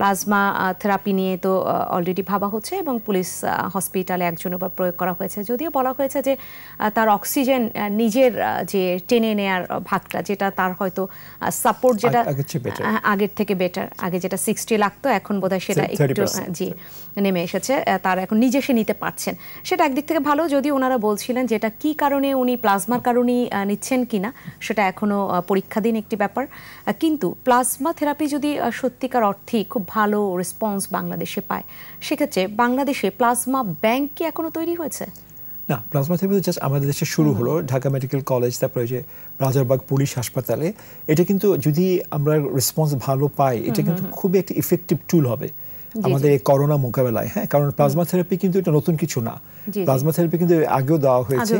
plasma therapy নিয়ে তো already ভাবা হচ্ছে এবং পুলিশ হসপিটালে একজন ওপর প্রয়োগ করা হয়েছে যদিও বলা হয়েছে যে তার অক্সিজেন নিজের যে টেনে নেয়ার ভাগটা যেটা তার হয়তো সাপোর্ট যেটা আগের থেকে বেটার আগে যেটা সিক্সটি লাগতো এখন বোধহয় সেটা একটু জি নেমে এসেছে তার এখন নিজে সে নিতে পারছেন সেটা একদিক থেকে ভালো যদি ওনারা বলছিলেন যেটা কি কারণে উনি প্লাজমার কারণেই নিচ্ছেন কি না সেটা এখনও পরীক্ষাধীন একটি ব্যাপার কিন্তু প্লাজমা থেরাপি যদি সত্যিকার অর্থেই খুব ভালো রেসপন্স বাংলাদেশে পায় সেক্ষেত্রে বাংলাদেশে প্লাজমা ব্যাংক কি এখনো তৈরি হয়েছে না প্লাজমা থেরাপি জাস্ট আমাদের দেশে শুরু হলো ঢাকা মেডিকেল কলেজ তারপরে যে রাজারবাগ পুলিশ হাসপাতালে এটা কিন্তু যদি আমরা রেসপন্স ভালো পাই এটা কিন্তু খুবই একটি ইফেক্টিভ টুল হবে আমাদের এই করোনা মোকাবেলায় হ্যাঁ কারণ প্লাজমা থেরাপি কিন্তু এটা নতুন কিছু না প্লাজমা থেরাপি কিন্তু আগেও দেওয়া হয়েছে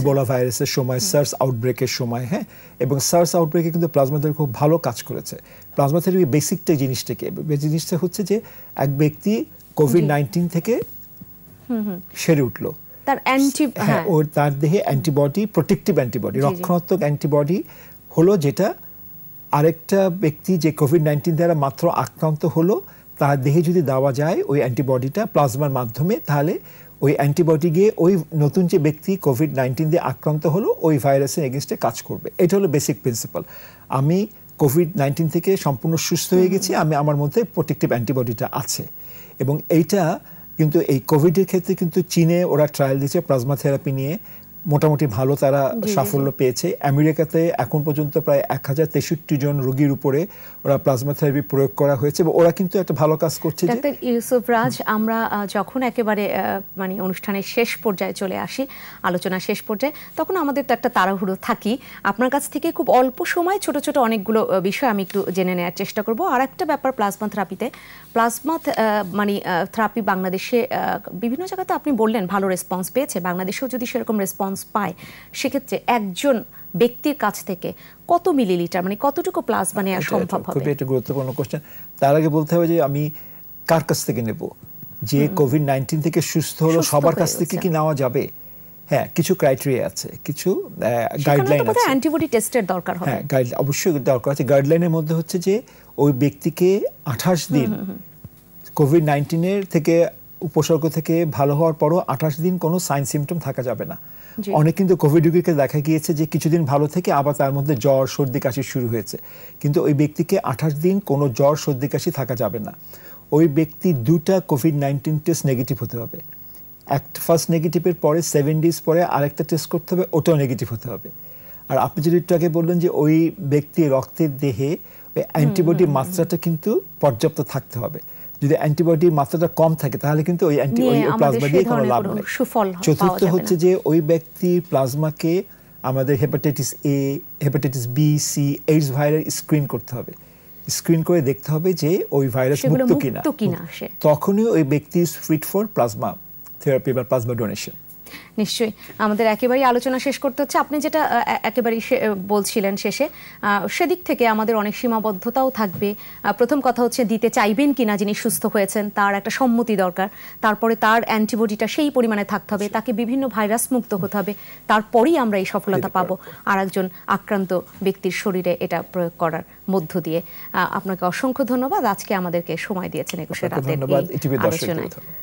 ইবোলা ভাইরাসের সময় সার্স আউটব্রেকের সময় হ্যাঁ এবং সার্স আউটব্রেকে কিন্তু প্লাজমা থেরাপি খুব ভালো কাজ করেছে প্লাজমা থেরাপি বেসিকটা জিনিসটাকে জিনিসটা হচ্ছে যে এক ব্যক্তি কোভিড নাইন্টিন থেকে সেরে উঠলো তার অ্যান্টি হ্যাঁ ওর তার দেহে অ্যান্টিবডি প্রোটেক্টিভ অ্যান্টিবডি রক্ষণাত্মক অ্যান্টিবডি হলো যেটা আরেকটা ব্যক্তি যে কোভিড নাইন্টিন দ্বারা মাত্র আক্রান্ত হলো তার দেহে যদি দেওয়া যায় ওই অ্যান্টিবডিটা প্লাজমার মাধ্যমে তাহলে ওই অ্যান্টিবডি গিয়ে ওই নতুন যে ব্যক্তি কোভিড নাইন্টিন দিয়ে আক্রান্ত হলো ওই ভাইরাসের এগেনস্টে কাজ করবে এটা হলো বেসিক প্রিন্সিপাল আমি কোভিড নাইন্টিন থেকে সম্পূর্ণ সুস্থ হয়ে গেছি আমি আমার মধ্যে প্রোটেক্টিভ অ্যান্টিবডিটা আছে এবং এইটা কিন্তু এই কোভিডের ক্ষেত্রে কিন্তু চীনে ওরা ট্রায়াল দিয়েছে প্লাজমা থেরাপি নিয়ে মোটামুটি ভালো তারা সাফল্য পেয়েছে আমেরিকাতে এখন পর্যন্ত প্রায় এক হাজার তেষট্টি জন রোগীর উপরে ওরা প্লাজমা থেরাপি প্রয়োগ করা হয়েছে ওরা কিন্তু একটা ভালো কাজ করছে ডাক্তার ইউসুফ রাজ আমরা যখন একেবারে মানে অনুষ্ঠানের শেষ পর্যায়ে চলে আসি আলোচনা শেষ পর্যায়ে তখন আমাদের তো একটা তাড়াহুড়ো থাকি আপনার কাছ থেকে খুব অল্প সময় ছোট ছোট অনেকগুলো বিষয় আমি একটু জেনে নেওয়ার চেষ্টা করব আর একটা ব্যাপার প্লাজমা থেরাপিতে প্লাজমা মানে থেরাপি বাংলাদেশে বিভিন্ন জায়গাতে আপনি বললেন ভালো রেসপন্স পেয়েছে বাংলাদেশেও যদি সেরকম রেসপন্স রেসপন্স পায় সেক্ষেত্রে একজন ব্যক্তির কাছ থেকে কত মিলিলিটার মানে কতটুকু প্লাজমা নেওয়া সম্ভব হবে খুবই একটা গুরুত্বপূর্ণ কোশ্চেন তার আগে বলতে হবে যে আমি কার কাছ থেকে নেব যে কোভিড নাইন্টিন থেকে সুস্থ হলো সবার কাছ থেকে কি নেওয়া যাবে হ্যাঁ কিছু ক্রাইটেরিয়া আছে কিছু গাইডলাইন আছে অ্যান্টিবডি টেস্টের দরকার হবে হ্যাঁ গাইড অবশ্যই দরকার আছে গাইডলাইনের মধ্যে হচ্ছে যে ওই ব্যক্তিকে আঠাশ দিন কোভিড নাইন্টিনের থেকে উপসর্গ থেকে ভালো হওয়ার পরও আঠাশ দিন কোনো সাইন সিমটম থাকা যাবে না অনেক কিন্তু কোভিড রোগীকে দেখা গিয়েছে যে কিছুদিন ভালো থেকে আবার তার মধ্যে জ্বর সর্দি কাশি শুরু হয়েছে কিন্তু ওই ব্যক্তিকে আঠাশ দিন কোনো জ্বর সর্দি কাশি থাকা যাবে না ওই ব্যক্তি দুটা কোভিড নাইন্টিন টেস্ট নেগেটিভ হতে হবে একটা ফার্স্ট নেগেটিভের পরে সেভেন ডেজ পরে আরেকটা টেস্ট করতে হবে ওটাও নেগেটিভ হতে হবে আর আপনি যদি একটু আগে বললেন যে ওই ব্যক্তির রক্তের দেহে ওই অ্যান্টিবডির মাত্রাটা কিন্তু পর্যাপ্ত থাকতে হবে যদি অ্যান্টিবডির মাত্রাটা কম থাকে তাহলে কিন্তু ওই অ্যান্টি ওই প্লাজমা দিয়ে কোনো লাভ নেই সুফল চতুর্থ হচ্ছে যে ওই ব্যক্তির প্লাজমাকে আমাদের hepatitis A hepatitis B C AIDS virus screen করতে হবে স্ক্রিন করে দেখতে হবে যে ওই ভাইরাস মুক্ত কিনা তখনই ওই ব্যক্তি ফিট ফর প্লাজমা থেরাপি বা প্লাজমা ডোনেশন নিশ্চয়ই আমাদের একেবারেই আলোচনা শেষ করতে হচ্ছে আপনি যেটা একেবারেই বলছিলেন শেষে সেদিক থেকে আমাদের অনেক সীমাবদ্ধতাও থাকবে প্রথম কথা হচ্ছে দিতে চাইবেন কিনা যিনি সুস্থ হয়েছেন তার একটা সম্মতি দরকার তারপরে তার অ্যান্টিবডিটা সেই পরিমাণে থাকতে হবে তাকে বিভিন্ন ভাইরাস মুক্ত হতে হবে তারপরেই আমরা এই সফলতা পাবো আর একজন আক্রান্ত ব্যক্তির শরীরে এটা প্রয়োগ করার মধ্য দিয়ে আপনাকে অসংখ্য ধন্যবাদ আজকে আমাদেরকে সময় দিয়েছেন একুশে রাতের আলোচনায়